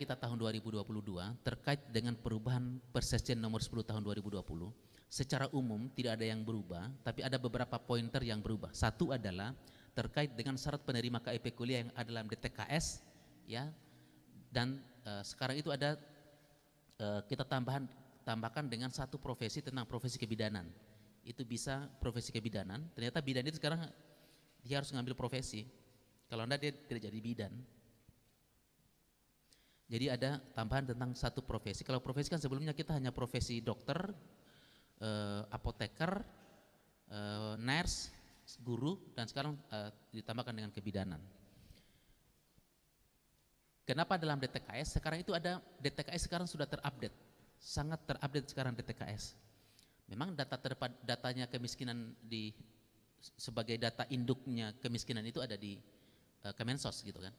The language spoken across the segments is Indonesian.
kita tahun 2022 terkait dengan perubahan persesian nomor 10 tahun 2020 secara umum tidak ada yang berubah tapi ada beberapa pointer yang berubah satu adalah terkait dengan syarat penerima KIP kuliah yang ada dalam DTKS ya dan e, sekarang itu ada e, kita tambahan tambahkan dengan satu profesi tentang profesi kebidanan itu bisa profesi kebidanan ternyata bidan itu sekarang dia harus ngambil profesi kalau anda dia tidak jadi bidan jadi ada tambahan tentang satu profesi. Kalau profesi kan sebelumnya kita hanya profesi dokter, eh, apoteker, eh, nurse, guru, dan sekarang eh, ditambahkan dengan kebidanan. Kenapa dalam DTKS sekarang itu ada DTKS sekarang sudah terupdate, sangat terupdate sekarang DTKS. Memang data terdapat datanya kemiskinan di sebagai data induknya kemiskinan itu ada di uh, Kemensos gitu kan.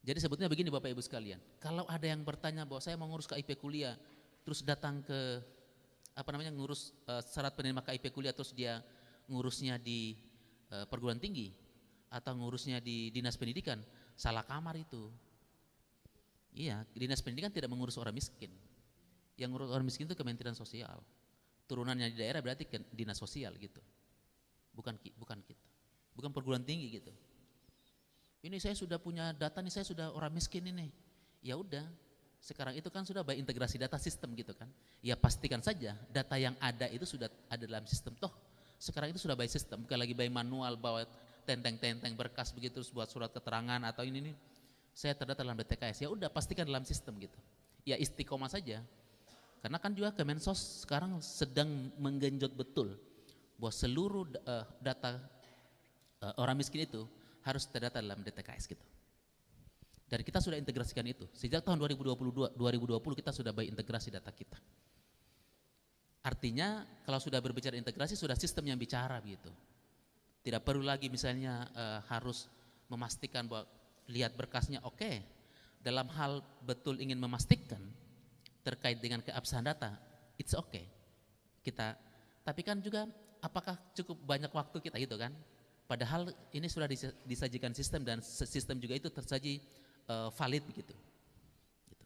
Jadi sebetulnya begini Bapak Ibu sekalian, kalau ada yang bertanya bahwa saya mau ngurus KIP kuliah, terus datang ke apa namanya ngurus uh, syarat penerima KIP kuliah terus dia ngurusnya di uh, perguruan tinggi atau ngurusnya di dinas pendidikan, salah kamar itu. Iya, dinas pendidikan tidak mengurus orang miskin. Yang ngurus orang miskin itu Kementerian Sosial. Turunannya di daerah berarti dinas sosial gitu. Bukan bukan kita. Bukan perguruan tinggi gitu ini saya sudah punya data nih saya sudah orang miskin ini ya udah sekarang itu kan sudah baik integrasi data sistem gitu kan ya pastikan saja data yang ada itu sudah ada dalam sistem toh sekarang itu sudah baik sistem bukan lagi baik manual bawa tenteng-tenteng berkas begitu terus buat surat keterangan atau ini nih saya terdata dalam BTKS ya udah pastikan dalam sistem gitu ya istiqomah saja karena kan juga Kemensos sekarang sedang menggenjot betul bahwa seluruh eh, data eh, orang miskin itu harus terdata dalam DTKS kita. Dan kita sudah integrasikan itu. Sejak tahun 2022, 2020 kita sudah baik integrasi data kita. Artinya kalau sudah berbicara integrasi sudah sistem yang bicara gitu. Tidak perlu lagi misalnya e, harus memastikan bahwa lihat berkasnya oke. Okay. Dalam hal betul ingin memastikan terkait dengan keabsahan data, it's okay. Kita tapi kan juga apakah cukup banyak waktu kita gitu kan? Padahal ini sudah disajikan sistem dan sistem juga itu tersaji uh, valid begitu. Gitu.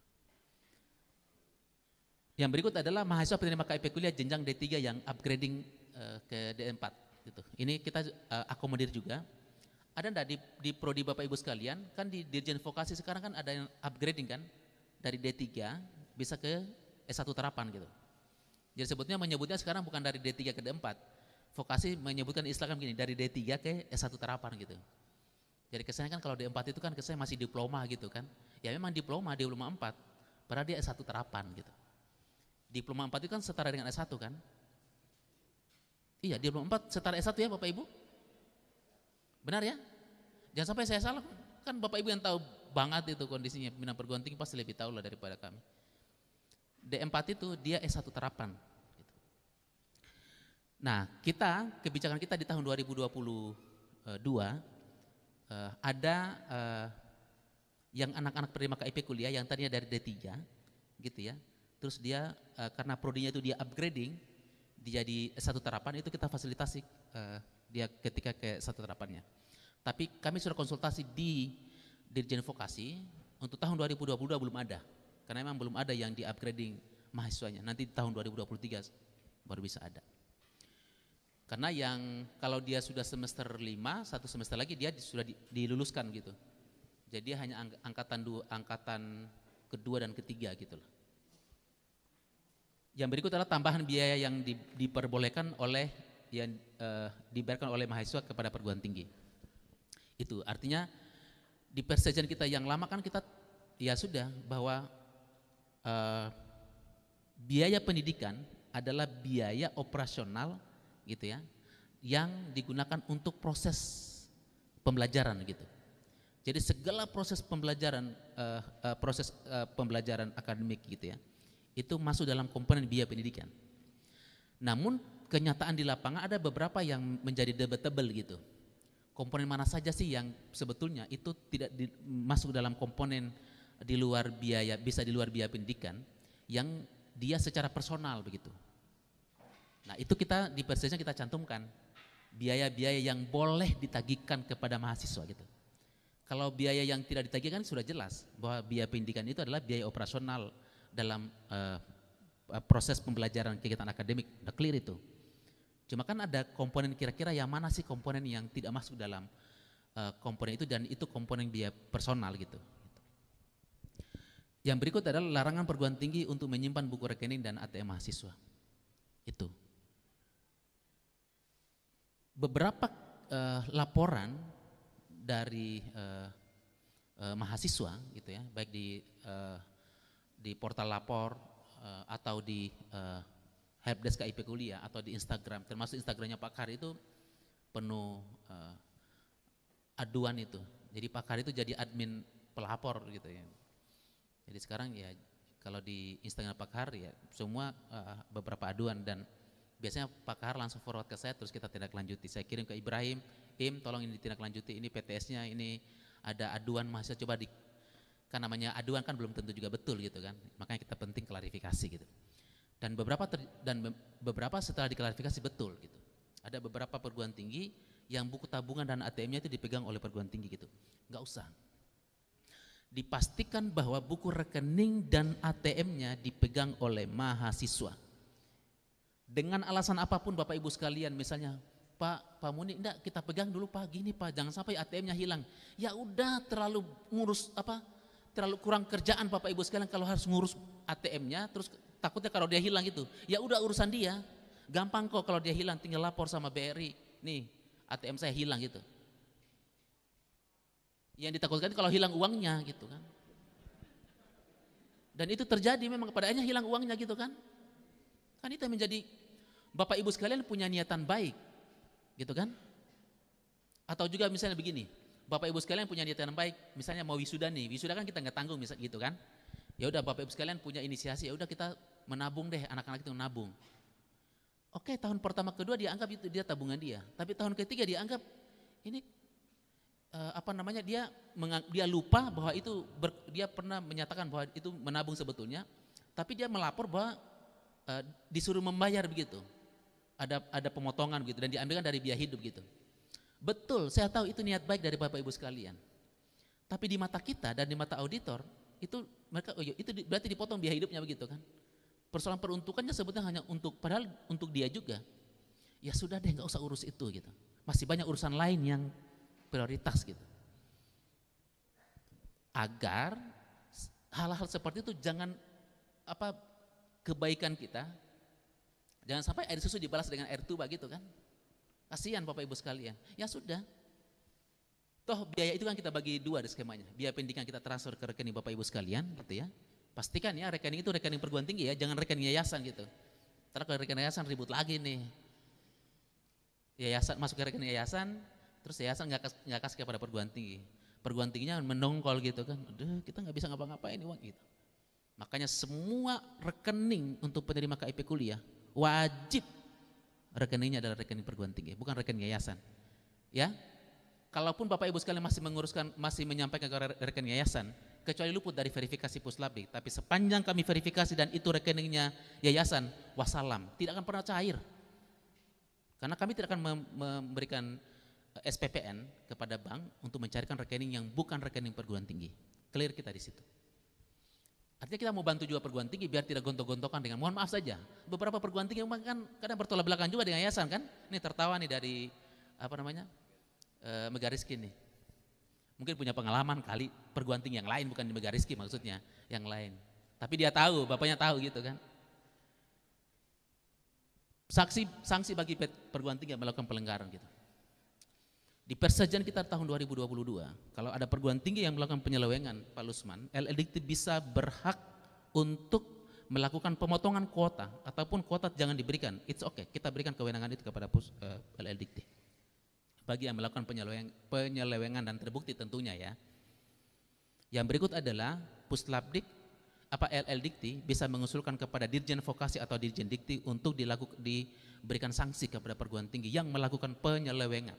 Yang berikut adalah mahasiswa penerima KIP kuliah jenjang D3 yang upgrading uh, ke D4. Gitu. Ini kita uh, akomodir juga. Ada enggak di, di prodi Bapak Ibu sekalian? Kan di Dirjen Vokasi sekarang kan ada yang upgrading kan dari D3 bisa ke S1 terapan gitu. Jadi sebetulnya menyebutnya sekarang bukan dari D3 ke D4, vokasi menyebutkan istilahnya kan begini, dari D3 ke S1 terapan gitu. Jadi kesannya kan kalau D4 itu kan kesannya masih diploma gitu kan. Ya memang diploma, diploma 4, padahal dia S1 terapan gitu. Diploma 4 itu kan setara dengan S1 kan. Iya, diploma 4 setara S1 ya Bapak Ibu. Benar ya? Jangan sampai saya salah. Kan Bapak Ibu yang tahu banget itu kondisinya, pimpinan perguruan tinggi pasti lebih tahu lah daripada kami. D4 itu dia S1 terapan, Nah, kita kebijakan kita di tahun 2022 eh, ada eh, yang anak-anak penerima KIP kuliah yang tadinya dari D3 gitu ya. Terus dia eh, karena prodinya itu dia upgrading dia di satu terapan itu kita fasilitasi dia ketika ke satu terapannya. Tapi kami sudah konsultasi di Dirjen Vokasi untuk tahun 2022 belum ada. Karena memang belum ada yang di upgrading mahasiswanya. Nanti di tahun 2023 baru bisa ada. Karena yang kalau dia sudah semester lima satu semester lagi dia sudah diluluskan gitu. Jadi hanya angkatan dua, angkatan kedua dan ketiga gitu loh. Yang berikut adalah tambahan biaya yang di, diperbolehkan oleh yang eh, diberikan oleh mahasiswa kepada perguruan tinggi. Itu artinya di persejian kita yang lama kan kita ya sudah bahwa eh, biaya pendidikan adalah biaya operasional gitu ya yang digunakan untuk proses pembelajaran gitu. Jadi segala proses pembelajaran uh, uh, proses uh, pembelajaran akademik gitu ya itu masuk dalam komponen biaya pendidikan. Namun kenyataan di lapangan ada beberapa yang menjadi debatable gitu. Komponen mana saja sih yang sebetulnya itu tidak di, masuk dalam komponen di luar biaya bisa di luar biaya pendidikan yang dia secara personal begitu Nah itu kita di persisnya kita cantumkan biaya-biaya yang boleh ditagihkan kepada mahasiswa gitu. Kalau biaya yang tidak ditagihkan sudah jelas bahwa biaya pendidikan itu adalah biaya operasional dalam uh, proses pembelajaran kegiatan akademik, udah clear itu. Cuma kan ada komponen kira-kira yang mana sih komponen yang tidak masuk dalam uh, komponen itu dan itu komponen biaya personal gitu. Yang berikut adalah larangan perguruan tinggi untuk menyimpan buku rekening dan ATM mahasiswa. Itu beberapa uh, laporan dari uh, uh, mahasiswa gitu ya, baik di uh, di portal lapor uh, atau di uh, helpdesk KIP kuliah atau di Instagram, termasuk Instagramnya Pak Kari itu penuh uh, aduan itu. Jadi Pak Kari itu jadi admin pelapor gitu ya. Jadi sekarang ya kalau di Instagram Pak Kari ya semua uh, beberapa aduan dan biasanya Pak Kahar langsung forward ke saya terus kita tindak lanjuti. Saya kirim ke Ibrahim, Im tolong ini tindak lanjuti, ini PTS-nya, ini ada aduan mahasiswa coba di kan namanya aduan kan belum tentu juga betul gitu kan. Makanya kita penting klarifikasi gitu. Dan beberapa ter, dan be, beberapa setelah diklarifikasi betul gitu. Ada beberapa perguruan tinggi yang buku tabungan dan ATM-nya itu dipegang oleh perguruan tinggi gitu. Enggak usah. Dipastikan bahwa buku rekening dan ATM-nya dipegang oleh mahasiswa dengan alasan apapun Bapak Ibu sekalian, misalnya Pak, Pak Muni, enggak kita pegang dulu Pak, gini Pak, jangan sampai ATM-nya hilang. Ya udah terlalu ngurus apa, terlalu kurang kerjaan Bapak Ibu sekalian kalau harus ngurus ATM-nya, terus takutnya kalau dia hilang gitu. Ya udah urusan dia, gampang kok kalau dia hilang, tinggal lapor sama BRI, nih ATM saya hilang gitu. Yang ditakutkan kalau hilang uangnya gitu kan. Dan itu terjadi memang kepada hilang uangnya gitu kan. Kan itu menjadi Bapak Ibu sekalian punya niatan baik, gitu kan? Atau juga misalnya begini, Bapak Ibu sekalian punya niatan baik, misalnya mau wisuda nih, wisuda kan kita nggak tanggung misal gitu kan? Ya udah Bapak Ibu sekalian punya inisiasi, ya udah kita menabung deh anak-anak itu menabung. Oke, tahun pertama kedua dia anggap itu dia tabungan dia, tapi tahun ketiga dia anggap ini eh, apa namanya dia dia lupa bahwa itu ber, dia pernah menyatakan bahwa itu menabung sebetulnya, tapi dia melapor bahwa uh, disuruh membayar begitu ada ada pemotongan gitu dan diambilkan dari biaya hidup gitu. Betul, saya tahu itu niat baik dari Bapak Ibu sekalian. Tapi di mata kita dan di mata auditor itu mereka oh, iya, itu berarti dipotong biaya hidupnya begitu kan? Persoalan peruntukannya sebetulnya hanya untuk padahal untuk dia juga. Ya sudah deh, nggak usah urus itu gitu. Masih banyak urusan lain yang prioritas gitu. Agar hal-hal seperti itu jangan apa kebaikan kita Jangan sampai air susu dibalas dengan air tuba gitu kan. Kasihan Bapak Ibu sekalian. Ya sudah. Toh biaya itu kan kita bagi dua di skemanya. Biaya pendidikan kita transfer ke rekening Bapak Ibu sekalian gitu ya. Pastikan ya rekening itu rekening perguruan tinggi ya, jangan rekening yayasan gitu. Terus kalau rekening yayasan ribut lagi nih. Yayasan masuk ke rekening yayasan, terus yayasan nggak kas, nggak kasih kepada perguruan tinggi. Perguruan tingginya menongkol gitu kan. Aduh, kita nggak bisa ngapa-ngapain uang gitu. Makanya semua rekening untuk penerima KIP kuliah wajib rekeningnya adalah rekening perguruan tinggi, bukan rekening yayasan. Ya. Kalaupun Bapak Ibu sekalian masih menguruskan masih menyampaikan ke rekening yayasan, kecuali luput dari verifikasi Puslabik, tapi sepanjang kami verifikasi dan itu rekeningnya yayasan, wassalam, tidak akan pernah cair. Karena kami tidak akan memberikan eh, SPPN kepada bank untuk mencarikan rekening yang bukan rekening perguruan tinggi. Clear kita di situ. Artinya kita mau bantu juga perguruan tinggi biar tidak gontok-gontokan dengan mohon maaf saja. Beberapa perguruan tinggi memang kan kadang bertolak belakang juga dengan yayasan kan. Ini tertawa nih dari apa namanya? E, eh, Megariski nih. Mungkin punya pengalaman kali perguruan tinggi yang lain bukan di Megariski maksudnya, yang lain. Tapi dia tahu, bapaknya tahu gitu kan. Saksi sanksi bagi perguruan tinggi yang melakukan pelenggaran gitu. Di persajian kita tahun 2022, kalau ada perguruan tinggi yang melakukan penyelewengan, Pak Lusman, LLDT bisa berhak untuk melakukan pemotongan kuota ataupun kuota jangan diberikan. It's okay, kita berikan kewenangan itu kepada pus, uh, eh, LLDT. Bagi yang melakukan penyeleweng, penyelewengan dan terbukti tentunya ya. Yang berikut adalah Puslabdik apa LL Dikti bisa mengusulkan kepada Dirjen Vokasi atau Dirjen Dikti untuk dilakukan diberikan sanksi kepada perguruan tinggi yang melakukan penyelewengan.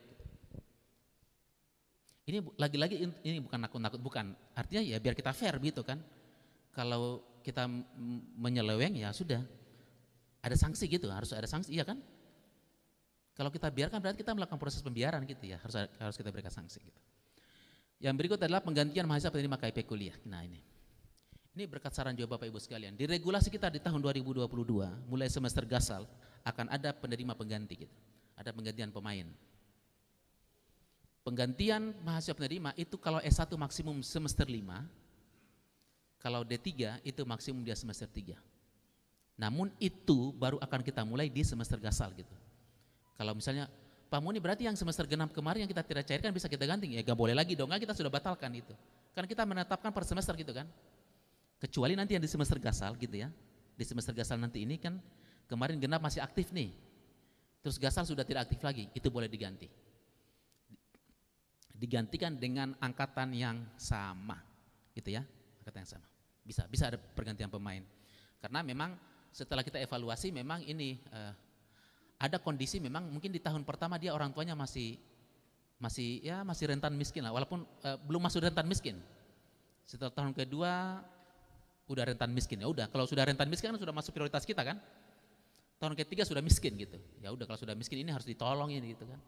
Ini lagi-lagi ini bukan nakut-nakut, bukan. Artinya ya biar kita fair gitu kan. Kalau kita menyeleweng ya sudah. Ada sanksi gitu, harus ada sanksi, iya kan? Kalau kita biarkan berarti kita melakukan proses pembiaran gitu ya, harus harus kita berikan sanksi gitu. Yang berikut adalah penggantian mahasiswa penerima KIP kuliah. Nah ini. Ini berkat saran juga Bapak Ibu sekalian. Di regulasi kita di tahun 2022, mulai semester gasal akan ada penerima pengganti gitu. Ada penggantian pemain. Penggantian mahasiswa penerima itu kalau S1 maksimum semester 5, kalau D3 itu maksimum dia semester 3. Namun itu baru akan kita mulai di semester gasal gitu. Kalau misalnya Pak Muni berarti yang semester genap kemarin yang kita tidak cairkan bisa kita ganti ya gak boleh lagi dong kan kita sudah batalkan itu karena kita menetapkan per semester gitu kan kecuali nanti yang di semester gasal gitu ya di semester gasal nanti ini kan kemarin genap masih aktif nih terus gasal sudah tidak aktif lagi itu boleh diganti digantikan dengan angkatan yang sama gitu ya angkatan yang sama bisa bisa ada pergantian pemain karena memang setelah kita evaluasi memang ini eh, ada kondisi memang mungkin di tahun pertama dia orang tuanya masih masih ya masih rentan miskin lah walaupun eh, belum masuk rentan miskin setelah tahun kedua udah rentan miskin ya udah kalau sudah rentan miskin kan sudah masuk prioritas kita kan tahun ketiga sudah miskin gitu ya udah kalau sudah miskin ini harus ditolongin gitu kan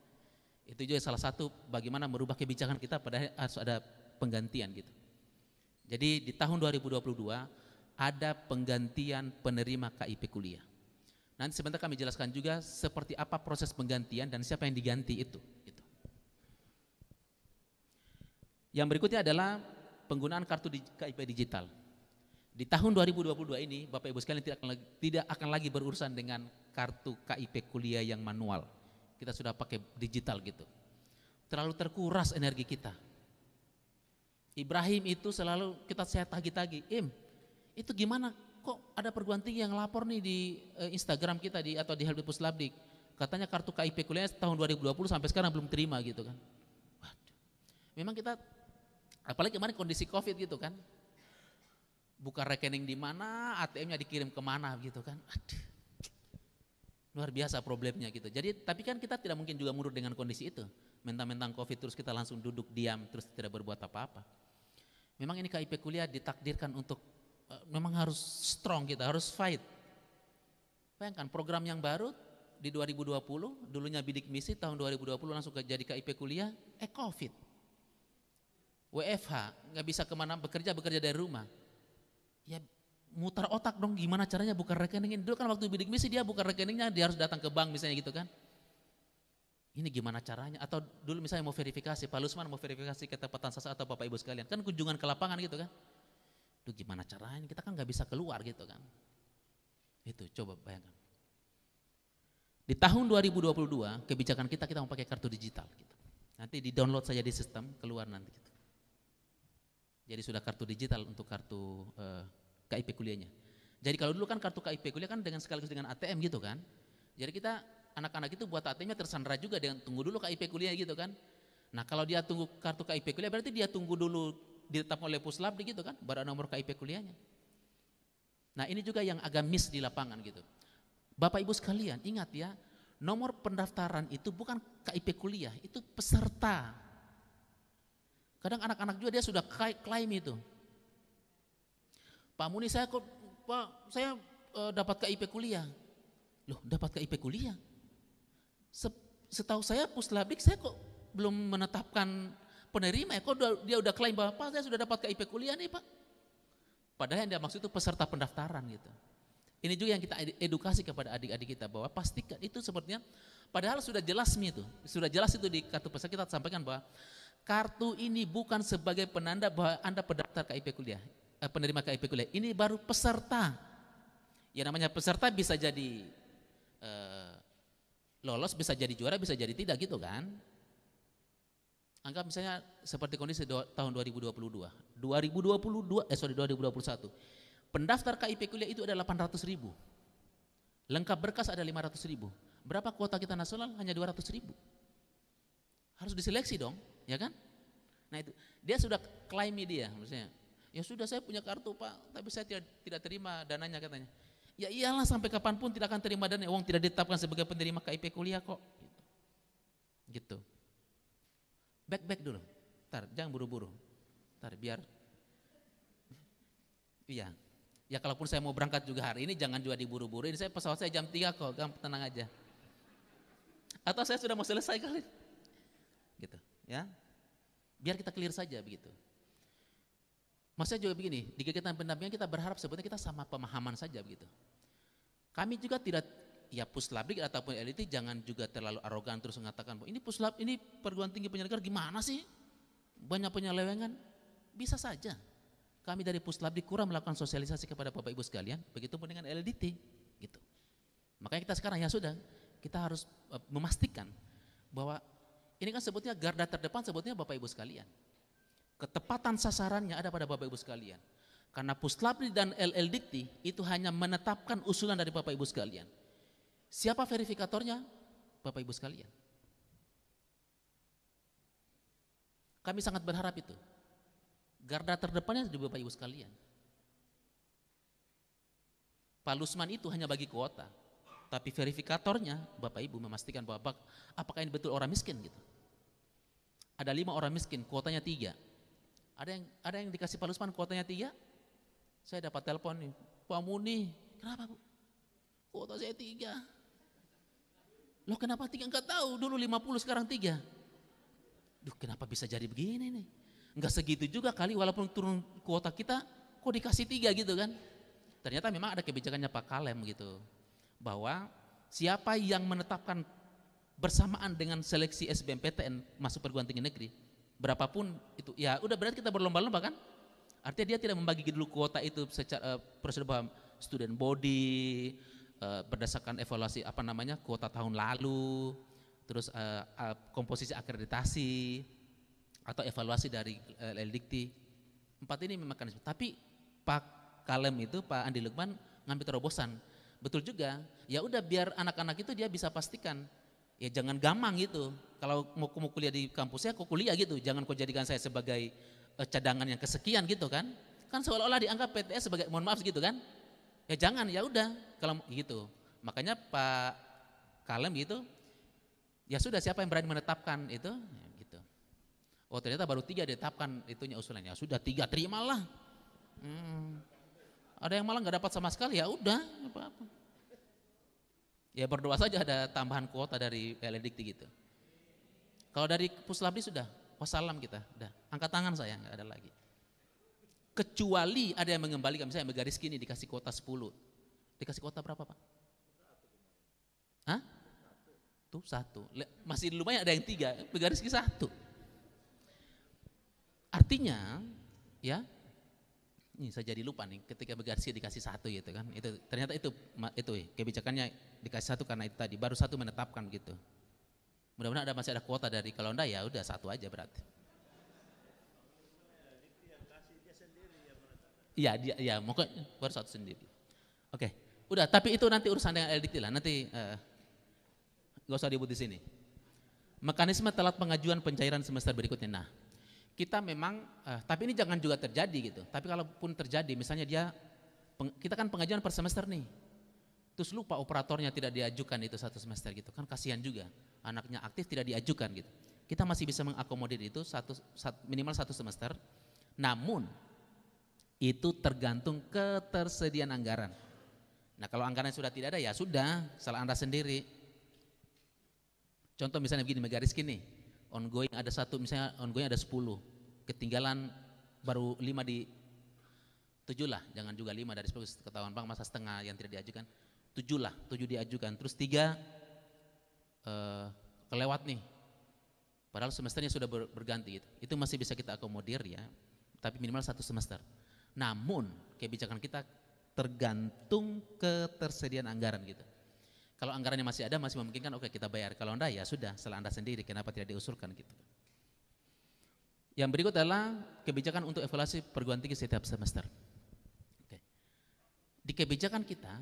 itu juga salah satu bagaimana merubah kebijakan kita pada harus ada penggantian gitu. Jadi di tahun 2022 ada penggantian penerima KIP kuliah. Nanti sebentar kami jelaskan juga seperti apa proses penggantian dan siapa yang diganti itu. Gitu. Yang berikutnya adalah penggunaan kartu di, KIP digital. Di tahun 2022 ini Bapak Ibu sekalian tidak akan, tidak akan lagi berurusan dengan kartu KIP kuliah yang manual kita sudah pakai digital gitu. Terlalu terkuras energi kita. Ibrahim itu selalu kita saya tagi-tagi, Im, itu gimana? Kok ada perguruan tinggi yang lapor nih di eh, Instagram kita di atau di Help Puslabdik? Katanya kartu KIP kuliah tahun 2020 sampai sekarang belum terima gitu kan. Waduh. Memang kita apalagi kemarin kondisi Covid gitu kan. Buka rekening di mana, ATM-nya dikirim kemana gitu kan. Aduh Luar biasa problemnya gitu. Jadi tapi kan kita tidak mungkin juga mundur dengan kondisi itu. Mentang-mentang Covid terus kita langsung duduk diam terus tidak berbuat apa-apa. Memang ini KIP kuliah ditakdirkan untuk eh, memang harus strong kita, harus fight. Bayangkan program yang baru di 2020, dulunya bidik misi tahun 2020 langsung jadi KIP kuliah, eh COVID. WFH, nggak bisa kemana bekerja, bekerja dari rumah. Ya mutar otak dong gimana caranya buka rekening Dulu kan waktu bidik misi dia buka rekeningnya dia harus datang ke bank misalnya gitu kan. Ini gimana caranya? Atau dulu misalnya mau verifikasi, Pak Lusman mau verifikasi ketepatan sasa atau Bapak Ibu sekalian. Kan kunjungan ke lapangan gitu kan. tuh gimana caranya? Kita kan nggak bisa keluar gitu kan. Itu coba bayangkan. Di tahun 2022 kebijakan kita kita mau pakai kartu digital gitu. Nanti di download saja di sistem keluar nanti gitu. Jadi sudah kartu digital untuk kartu uh, KIP kuliahnya. Jadi kalau dulu kan kartu KIP kuliah kan dengan sekaligus dengan ATM gitu kan. Jadi kita anak-anak itu buat ATM-nya tersandra juga dengan tunggu dulu KIP kuliah gitu kan. Nah kalau dia tunggu kartu KIP kuliah berarti dia tunggu dulu ditetapkan oleh puslab gitu kan, baru nomor KIP kuliahnya. Nah ini juga yang agak miss di lapangan gitu. Bapak Ibu sekalian ingat ya, nomor pendaftaran itu bukan KIP kuliah, itu peserta. Kadang anak-anak juga dia sudah klaim itu, Pak Muni saya kok Pak saya e, dapat KIP kuliah. Loh, dapat KIP kuliah? setahu saya puslabik saya kok belum menetapkan penerima ya. Kok dia, dia udah klaim bahwa Pak saya sudah dapat KIP kuliah nih Pak. Padahal yang dia maksud itu peserta pendaftaran gitu. Ini juga yang kita edukasi kepada adik-adik kita bahwa pastikan itu sepertinya padahal sudah jelas nih itu, sudah jelas itu di kartu peserta kita sampaikan bahwa kartu ini bukan sebagai penanda bahwa Anda pendaftar KIP kuliah. Eh, penerima KIP kuliah ini baru peserta. Ya namanya peserta bisa jadi eh, lolos, bisa jadi juara, bisa jadi tidak gitu kan. Anggap misalnya seperti kondisi do, tahun 2022, 2022 eh sorry 2021. Pendaftar KIP kuliah itu ada 800 ribu. Lengkap berkas ada 500 ribu. Berapa kuota kita nasional? Hanya 200 ribu. Harus diseleksi dong, ya kan? Nah itu, dia sudah klaim dia, maksudnya Ya sudah saya punya kartu pak, tapi saya tidak, tidak terima dananya katanya. Ya iyalah sampai kapanpun tidak akan terima dana, ya uang tidak ditetapkan sebagai penerima KIP kuliah kok. Gitu. gitu. Back back dulu, ntar jangan buru-buru, ntar biar. Iya, ya kalaupun saya mau berangkat juga hari ini jangan juga diburu-buru, ini saya pesawat saya jam 3 kok, kamu tenang aja. Atau saya sudah mau selesai kali. Gitu, ya. Biar kita clear saja begitu. Maksudnya juga begini, di kegiatan pendampingan kita berharap sebetulnya kita sama pemahaman saja begitu. Kami juga tidak ya puslabrik ataupun elit jangan juga terlalu arogan terus mengatakan ini puslab ini perguruan tinggi penyelenggara gimana sih banyak penyelewengan bisa saja kami dari puslabrik kurang melakukan sosialisasi kepada bapak ibu sekalian begitu pun dengan LDT gitu makanya kita sekarang ya sudah kita harus e, memastikan bahwa ini kan sebetulnya garda terdepan sebetulnya bapak ibu sekalian Ketepatan sasarannya ada pada Bapak Ibu sekalian. Karena Puslapri dan LL Dikti itu hanya menetapkan usulan dari Bapak Ibu sekalian. Siapa verifikatornya? Bapak Ibu sekalian. Kami sangat berharap itu. Garda terdepannya di Bapak Ibu sekalian. Pak Lusman itu hanya bagi kuota, tapi verifikatornya Bapak Ibu memastikan bahwa apakah ini betul orang miskin gitu. Ada lima orang miskin, kuotanya tiga. Ada yang ada yang dikasih Pak Lusman kuotanya tiga? Saya dapat telepon nih, Pak Muni, kenapa Bu? Kuota saya tiga. lo kenapa tiga? Enggak tahu, dulu lima puluh sekarang tiga. Duh kenapa bisa jadi begini nih? Enggak segitu juga kali walaupun turun kuota kita, kok dikasih tiga gitu kan? Ternyata memang ada kebijakannya Pak Kalem gitu. Bahwa siapa yang menetapkan bersamaan dengan seleksi SBMPTN masuk perguruan tinggi negeri, berapapun itu ya udah berarti kita berlomba-lomba kan artinya dia tidak membagi dulu kuota itu secara uh, prosedur student body uh, berdasarkan evaluasi apa namanya kuota tahun lalu terus uh, uh, komposisi akreditasi atau evaluasi dari uh, LDIKTI empat ini memang mekanisme tapi Pak Kalem itu Pak Andi Lukman ngambil terobosan betul juga ya udah biar anak-anak itu dia bisa pastikan ya jangan gamang gitu. Kalau mau, mau kuliah di kampus saya aku kuliah gitu, jangan kau jadikan saya sebagai uh, cadangan yang kesekian gitu kan. Kan seolah-olah dianggap PTS sebagai mohon maaf gitu kan. Ya jangan, ya udah kalau gitu. Makanya Pak Kalem gitu, ya sudah siapa yang berani menetapkan itu ya, gitu. Oh ternyata baru tiga ditetapkan itunya usulannya. sudah tiga terimalah. Hmm. Ada yang malah nggak dapat sama sekali ya udah apa-apa. Ya berdoa saja ada tambahan kuota dari Benedikti gitu. Kalau dari Puslabdi sudah, wassalam kita, udah. Angkat tangan saya, nggak ada lagi. Kecuali ada yang mengembalikan, misalnya Mega Rizky ini dikasih kuota 10. Dikasih kuota berapa Pak? Hah? Tuh satu. Masih lumayan ada yang tiga, Mega Rizky satu. Artinya, ya ini saya jadi lupa nih ketika bagasi dikasih satu gitu kan. Itu ternyata itu itu ya kebijakannya dikasih satu karena itu tadi baru satu menetapkan gitu. Mudah-mudahan ada masih ada kuota dari kalau enggak ya udah satu aja berarti. Iya, dia ya mungkin baru satu sendiri. Oke, udah tapi itu nanti urusan dengan LDT lah. Nanti uh, eh, gak usah ribut di sini. Mekanisme telat pengajuan pencairan semester berikutnya. Nah, kita memang eh, tapi ini jangan juga terjadi gitu. Tapi kalaupun terjadi misalnya dia peng, kita kan pengajian per semester nih. Terus lupa operatornya tidak diajukan itu satu semester gitu. Kan kasihan juga. Anaknya aktif tidak diajukan gitu. Kita masih bisa mengakomodir itu satu, satu minimal satu semester. Namun itu tergantung ketersediaan anggaran. Nah kalau anggaran sudah tidak ada ya sudah, salah Anda sendiri. Contoh misalnya begini, megaris nih, ongoing ada satu misalnya ongoing ada sepuluh ketinggalan baru lima di tujuh lah jangan juga lima dari sepuluh ketahuan bang masa setengah yang tidak diajukan tujuh lah tujuh diajukan terus tiga eh, kelewat nih padahal semesternya sudah berganti gitu. itu masih bisa kita akomodir ya tapi minimal satu semester namun kebijakan kita tergantung ketersediaan anggaran gitu kalau anggarannya masih ada, masih memungkinkan, oke okay, kita bayar. Kalau enggak, ya sudah, salah Anda sendiri, kenapa tidak diusulkan gitu. Yang berikut adalah kebijakan untuk evaluasi perguruan tinggi setiap semester. Oke. Di kebijakan kita,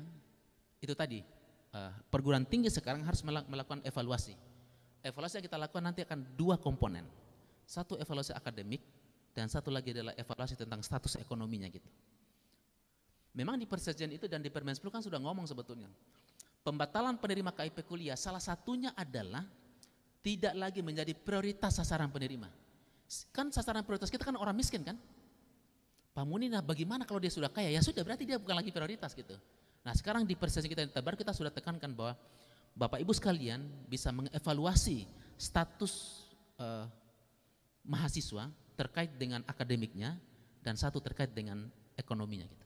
itu tadi, eh, perguruan tinggi sekarang harus melakukan evaluasi. Evaluasi yang kita lakukan nanti akan dua komponen. Satu evaluasi akademik, dan satu lagi adalah evaluasi tentang status ekonominya gitu. Memang di persejian itu dan di Permen 10 kan sudah ngomong sebetulnya pembatalan penerima KIP kuliah salah satunya adalah tidak lagi menjadi prioritas sasaran penerima. Kan sasaran prioritas kita kan orang miskin kan? Pak Muni, nah bagaimana kalau dia sudah kaya? Ya sudah berarti dia bukan lagi prioritas gitu. Nah sekarang di persesi kita yang terbaru kita sudah tekankan bahwa Bapak Ibu sekalian bisa mengevaluasi status uh, mahasiswa terkait dengan akademiknya dan satu terkait dengan ekonominya kita. Gitu.